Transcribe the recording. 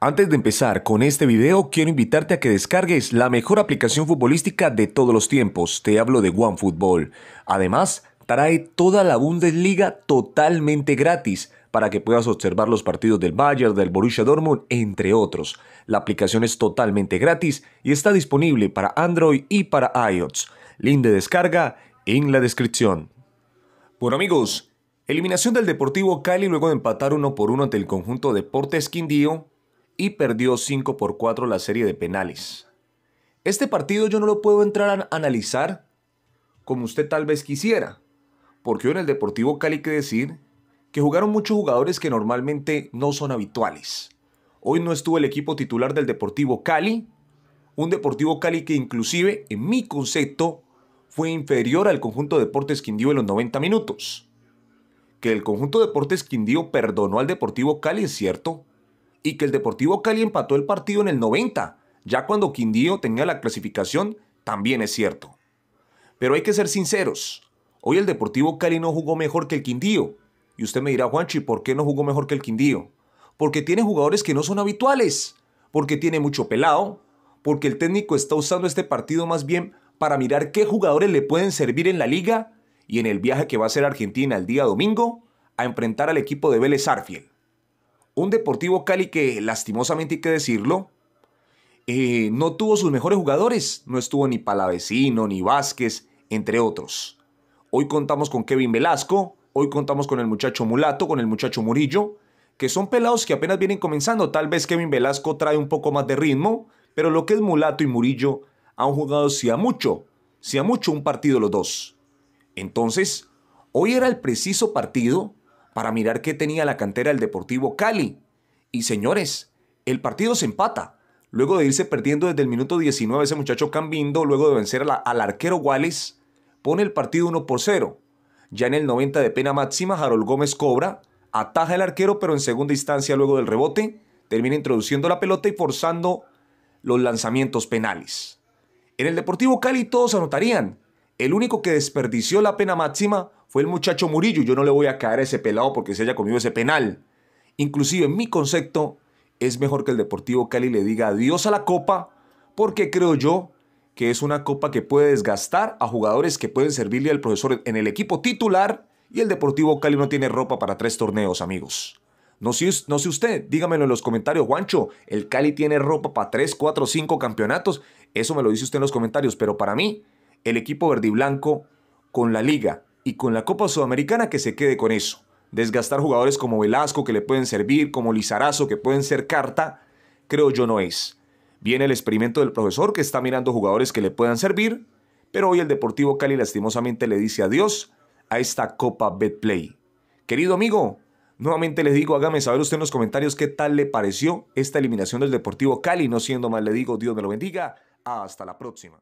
Antes de empezar con este video, quiero invitarte a que descargues la mejor aplicación futbolística de todos los tiempos. Te hablo de OneFootball. Además, trae toda la Bundesliga totalmente gratis para que puedas observar los partidos del Bayern, del Borussia Dortmund, entre otros. La aplicación es totalmente gratis y está disponible para Android y para iOS. Link de descarga en la descripción. Bueno amigos, eliminación del Deportivo Cali luego de empatar uno por uno ante el conjunto Deportes Quindío y perdió 5 por 4 la serie de penales. Este partido yo no lo puedo entrar a analizar como usted tal vez quisiera, porque hoy en el Deportivo Cali hay que decir que jugaron muchos jugadores que normalmente no son habituales. Hoy no estuvo el equipo titular del Deportivo Cali, un Deportivo Cali que inclusive, en mi concepto, fue inferior al conjunto de Deportes Quindío en los 90 minutos. Que el conjunto de Deportes Quindío perdonó al Deportivo Cali es cierto, y que el Deportivo Cali empató el partido en el 90, ya cuando Quindío tenía la clasificación, también es cierto. Pero hay que ser sinceros, hoy el Deportivo Cali no jugó mejor que el Quindío. Y usted me dirá, Juanchi, ¿por qué no jugó mejor que el Quindío? Porque tiene jugadores que no son habituales, porque tiene mucho pelado, porque el técnico está usando este partido más bien para mirar qué jugadores le pueden servir en la liga y en el viaje que va a hacer Argentina el día domingo a enfrentar al equipo de Vélez Arfiel. Un Deportivo Cali que lastimosamente hay que decirlo, eh, no tuvo sus mejores jugadores. No estuvo ni Palavecino, ni Vázquez, entre otros. Hoy contamos con Kevin Velasco, hoy contamos con el muchacho Mulato, con el muchacho Murillo, que son pelados que apenas vienen comenzando. Tal vez Kevin Velasco trae un poco más de ritmo, pero lo que es Mulato y Murillo han jugado si a mucho, si a mucho un partido los dos. Entonces, hoy era el preciso partido para mirar qué tenía la cantera el Deportivo Cali. Y señores, el partido se empata. Luego de irse perdiendo desde el minuto 19 ese muchacho Cambindo, luego de vencer al arquero Wallace, pone el partido 1 por 0. Ya en el 90 de pena máxima, Harold Gómez cobra, ataja el arquero, pero en segunda instancia, luego del rebote, termina introduciendo la pelota y forzando los lanzamientos penales. En el Deportivo Cali todos anotarían, el único que desperdició la pena máxima fue el muchacho Murillo. Yo no le voy a caer a ese pelado porque se haya comido ese penal. Inclusive en mi concepto, es mejor que el Deportivo Cali le diga adiós a la copa porque creo yo que es una copa que puede desgastar a jugadores que pueden servirle al profesor en el equipo titular y el Deportivo Cali no tiene ropa para tres torneos, amigos. No sé, no sé usted, dígamelo en los comentarios, Juancho, el Cali tiene ropa para tres, cuatro, cinco campeonatos. Eso me lo dice usted en los comentarios, pero para mí el equipo verde y blanco con la liga y con la Copa Sudamericana que se quede con eso. Desgastar jugadores como Velasco que le pueden servir, como Lizarazo que pueden ser carta, creo yo no es. Viene el experimento del profesor que está mirando jugadores que le puedan servir, pero hoy el Deportivo Cali lastimosamente le dice adiós a esta Copa Betplay. Querido amigo, nuevamente les digo, hágame saber usted en los comentarios qué tal le pareció esta eliminación del Deportivo Cali. No siendo más, le digo, Dios me lo bendiga. Hasta la próxima.